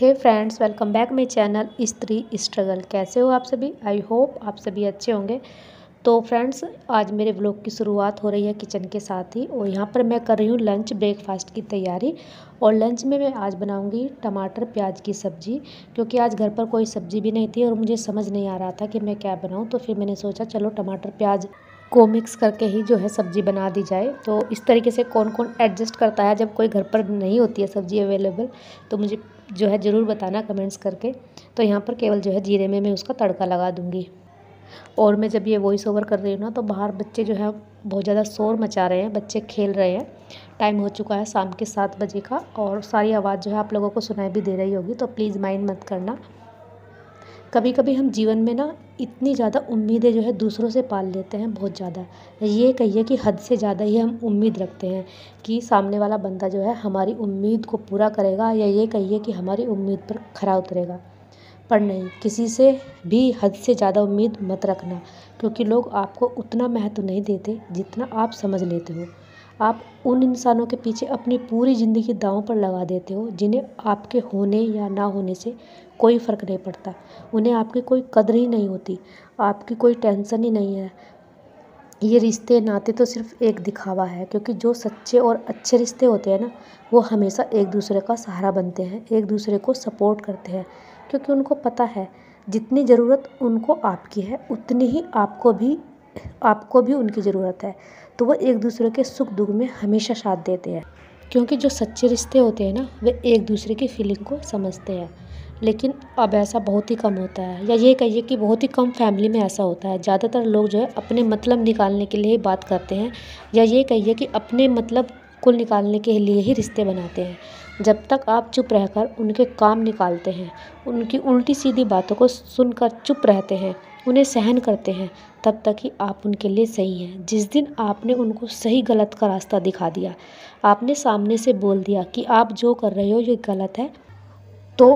hey friends welcome back my channel स्त्री struggle कैसे हो आप सभी आई होप आप सभी अच्छे होंगे तो फ्रेंड्स आज मेरे ब्लॉग की शुरुआत हो रही है किचन के साथ ही और यहाँ पर मैं कर रही हूँ लंच ब्रेकफास्ट की तैयारी और लंच में मैं आज बनाऊँगी टमाटर प्याज की सब्ज़ी क्योंकि आज घर पर कोई सब्ज़ी भी नहीं थी और मुझे समझ नहीं आ रहा था कि मैं क्या बनाऊँ तो फिर मैंने सोचा चलो टमाटर प्याज को मिक्स करके ही जो है सब्ज़ी बना दी जाए तो इस तरीके से कौन कौन एडजस्ट करता है जब कोई घर पर नहीं होती है सब्ज़ी अवेलेबल तो मुझे जो है ज़रूर बताना कमेंट्स करके तो यहाँ पर केवल जो है जीरे में मैं उसका तड़का लगा दूँगी और मैं जब ये वॉइस ओवर कर रही हूँ ना तो बाहर बच्चे जो है बहुत ज़्यादा शोर मचा रहे हैं बच्चे खेल रहे हैं टाइम हो चुका है शाम के सात बजे का और सारी आवाज़ जो है आप लोगों को सुनाई भी दे रही होगी तो प्लीज़ माइंड मत करना कभी कभी हम जीवन में ना इतनी ज़्यादा उम्मीदें जो है दूसरों से पाल लेते हैं बहुत ज़्यादा ये कहिए कि हद से ज़्यादा ही हम उम्मीद रखते हैं कि सामने वाला बंदा जो है हमारी उम्मीद को पूरा करेगा या ये कहिए कि हमारी उम्मीद पर खरा उतरेगा पर नहीं किसी से भी हद से ज़्यादा उम्मीद मत रखना क्योंकि लोग आपको उतना महत्व नहीं देते जितना आप समझ लेते हो आप उन इंसानों के पीछे अपनी पूरी ज़िंदगी दाव पर लगा देते हो जिन्हें आपके होने या ना होने से कोई फ़र्क नहीं पड़ता उन्हें आपकी कोई कदर ही नहीं होती आपकी कोई टेंसन ही नहीं है ये रिश्ते नाते तो सिर्फ एक दिखावा है क्योंकि जो सच्चे और अच्छे रिश्ते होते हैं ना वो हमेशा एक दूसरे का सहारा बनते हैं एक दूसरे को सपोर्ट करते हैं क्योंकि उनको पता है जितनी ज़रूरत उनको आपकी है उतनी ही आपको भी आपको भी उनकी ज़रूरत है तो वो एक दूसरे के सुख दुख में हमेशा साथ देते हैं क्योंकि जो सच्चे रिश्ते होते हैं ना वे एक दूसरे की फीलिंग को समझते हैं लेकिन अब ऐसा बहुत ही कम होता है या ये कहिए कि बहुत ही कम फैमिली में ऐसा होता है ज़्यादातर लोग जो है अपने मतलब निकालने के लिए बात करते हैं या ये कहिए कि अपने मतलब कुल निकालने के लिए ही रिश्ते बनाते हैं जब तक आप चुप रहकर उनके काम निकालते हैं उनकी उल्टी सीधी बातों को सुनकर चुप रहते हैं उन्हें सहन करते हैं तब तक ही आप उनके लिए सही हैं जिस दिन आपने उनको सही गलत का रास्ता दिखा दिया आपने सामने से बोल दिया कि आप जो कर रहे हो ये गलत है तो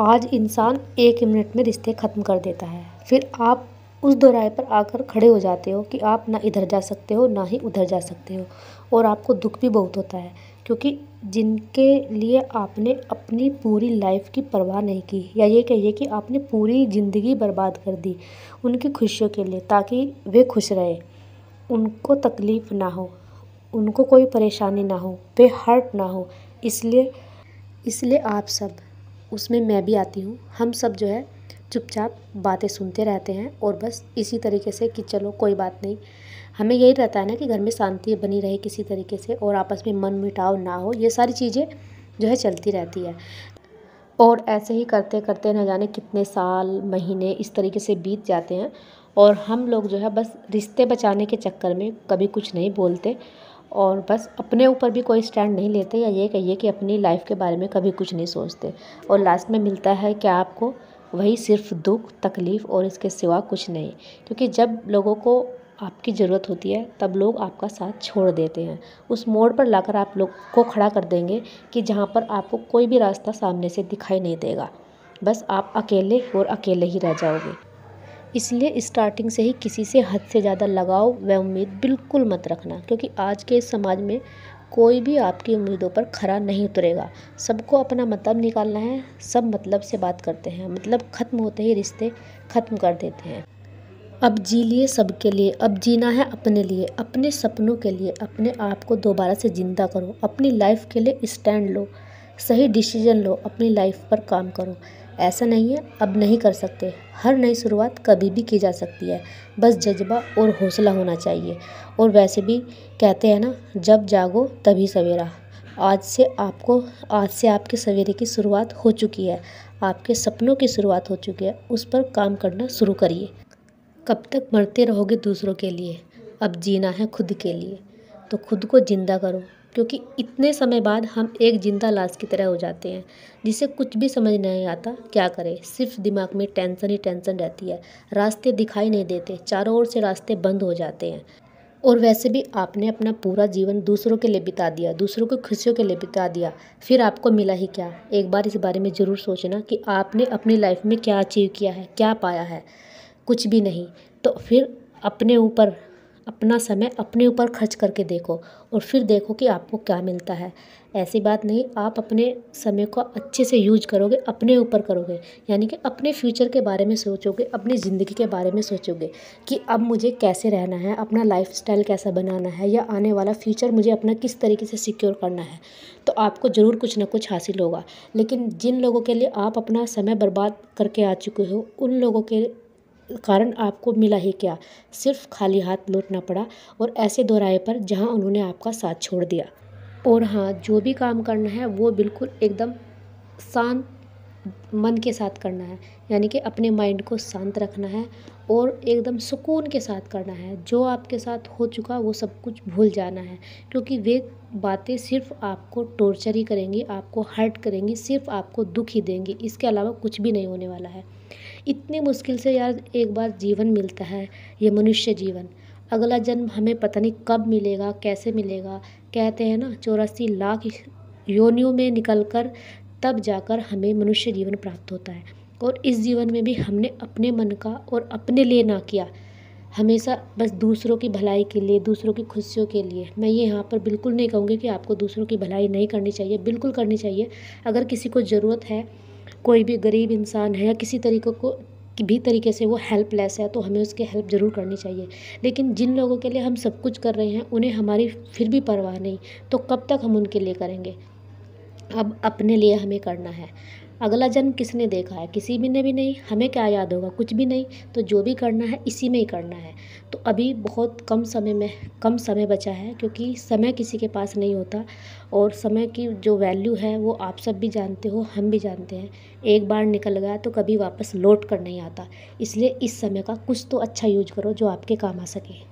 आज इंसान एक मिनट में रिश्ते ख़त्म कर देता है फिर आप उस दोराहे पर आकर खड़े हो जाते हो कि आप ना इधर जा सकते हो ना ही उधर जा सकते हो और आपको दुख भी बहुत होता है क्योंकि जिनके लिए आपने अपनी पूरी लाइफ की परवाह नहीं की या ये कहिए कि आपने पूरी ज़िंदगी बर्बाद कर दी उनकी खुशियों के लिए ताकि वे खुश रहे उनको तकलीफ़ ना हो उनको कोई परेशानी ना हो वे हर्ट ना हो इसलिए इसलिए आप सब उसमें मैं भी आती हूँ हम सब जो है चुपचाप बातें सुनते रहते हैं और बस इसी तरीके से कि चलो कोई बात नहीं हमें यही रहता है ना कि घर में शांति बनी रहे किसी तरीके से और आपस में मन मिटाव ना हो ये सारी चीज़ें जो है चलती रहती है और ऐसे ही करते करते न जाने कितने साल महीने इस तरीके से बीत जाते हैं और हम लोग जो है बस रिश्ते बचाने के चक्कर में कभी कुछ नहीं बोलते और बस अपने ऊपर भी कोई स्टैंड नहीं लेते या ये कहिए कि अपनी लाइफ के बारे में कभी कुछ नहीं सोचते और लास्ट में मिलता है क्या आपको वही सिर्फ दुख तकलीफ़ और इसके सिवा कुछ नहीं क्योंकि जब लोगों को आपकी ज़रूरत होती है तब लोग आपका साथ छोड़ देते हैं उस मोड़ पर लाकर आप लोग को खड़ा कर देंगे कि जहाँ पर आपको कोई भी रास्ता सामने से दिखाई नहीं देगा बस आप अकेले और अकेले ही रह जाओगे इसलिए स्टार्टिंग से ही किसी से हद से ज़्यादा लगाव व उम्मीद बिल्कुल मत रखना क्योंकि आज के इस समाज में कोई भी आपकी उम्मीदों पर खरा नहीं उतरेगा सबको अपना मतलब निकालना है सब मतलब से बात करते हैं मतलब ख़त्म होते ही रिश्ते ख़त्म कर देते हैं अब जी लिए सबके लिए अब जीना है अपने लिए अपने सपनों के लिए अपने आप को दोबारा से ज़िंदा करो अपनी लाइफ के लिए स्टैंड लो सही डिसीजन लो अपनी लाइफ पर काम करो ऐसा नहीं है अब नहीं कर सकते हर नई शुरुआत कभी भी की जा सकती है बस जज्बा और हौसला होना चाहिए और वैसे भी कहते हैं ना जब जागो तभी सवेरा आज से आपको आज से आपके सवेरे की शुरुआत हो चुकी है आपके सपनों की शुरुआत हो चुकी है उस पर काम करना शुरू करिए कब तक मरते रहोगे दूसरों के लिए अब जीना है खुद के लिए तो खुद को ज़िंदा करो क्योंकि इतने समय बाद हम एक जिंदा लाश की तरह हो जाते हैं जिसे कुछ भी समझ नहीं आता क्या करें सिर्फ दिमाग में टेंशन ही टेंशन रहती है रास्ते दिखाई नहीं देते चारों ओर से रास्ते बंद हो जाते हैं और वैसे भी आपने अपना पूरा जीवन दूसरों के लिए बिता दिया दूसरों की खुशियों के लिए बिता दिया फिर आपको मिला ही क्या एक बार इस बारे में ज़रूर सोचना कि आपने अपनी लाइफ में क्या अचीव किया है क्या पाया है कुछ भी नहीं तो फिर अपने ऊपर अपना समय अपने ऊपर खर्च करके देखो और फिर देखो कि आपको क्या मिलता है ऐसी बात नहीं आप अपने समय को अच्छे से यूज करोगे अपने ऊपर करोगे यानी कि अपने फ्यूचर के बारे में सोचोगे अपनी ज़िंदगी के बारे में सोचोगे कि अब मुझे कैसे रहना है अपना स्टाइल कैसा बनाना है या आने वाला फ्यूचर मुझे अपना किस तरीके से सिक्योर करना है तो आपको ज़रूर कुछ ना कुछ हासिल होगा लेकिन जिन लोगों के लिए आप अपना समय बर्बाद करके आ चुके हो उन लोगों के कारण आपको मिला ही क्या सिर्फ खाली हाथ लौटना पड़ा और ऐसे दोहराए पर जहाँ उन्होंने आपका साथ छोड़ दिया और हाँ जो भी काम करना है वो बिल्कुल एकदम शांत मन के साथ करना है यानी कि अपने माइंड को शांत रखना है और एकदम सुकून के साथ करना है जो आपके साथ हो चुका वो सब कुछ भूल जाना है क्योंकि वे बातें सिर्फ आपको टॉर्चर ही करेंगी आपको हर्ट करेंगी सिर्फ आपको दुख ही देंगी इसके अलावा कुछ भी नहीं होने वाला है इतनी मुश्किल से यार एक बार जीवन मिलता है ये मनुष्य जीवन अगला जन्म हमें पता नहीं कब मिलेगा कैसे मिलेगा कहते हैं ना चौरासी लाख योनियों में निकल कर तब जाकर हमें मनुष्य जीवन प्राप्त होता है और इस जीवन में भी हमने अपने मन का और अपने लिए ना किया हमेशा बस दूसरों की भलाई के लिए दूसरों की खुशियों के लिए मैं ये यहाँ पर बिल्कुल नहीं कहूँगी कि आपको दूसरों की भलाई नहीं करनी चाहिए बिल्कुल करनी चाहिए अगर किसी को ज़रूरत है कोई भी गरीब इंसान है या किसी तरीके को भी तरीके से वो हेल्पलेस है तो हमें उसकी हेल्प ज़रूर करनी चाहिए लेकिन जिन लोगों के लिए हम सब कुछ कर रहे हैं उन्हें हमारी फिर भी परवाह नहीं तो कब तक हम उनके लिए करेंगे अब अपने लिए हमें करना है अगला जन्म किसने देखा है किसी भी ने भी नहीं हमें क्या याद होगा कुछ भी नहीं तो जो भी करना है इसी में ही करना है तो अभी बहुत कम समय में कम समय बचा है क्योंकि समय किसी के पास नहीं होता और समय की जो वैल्यू है वो आप सब भी जानते हो हम भी जानते हैं एक बार निकल गया तो कभी वापस लौट कर नहीं आता इसलिए इस समय का कुछ तो अच्छा यूज करो जो आपके काम आ सके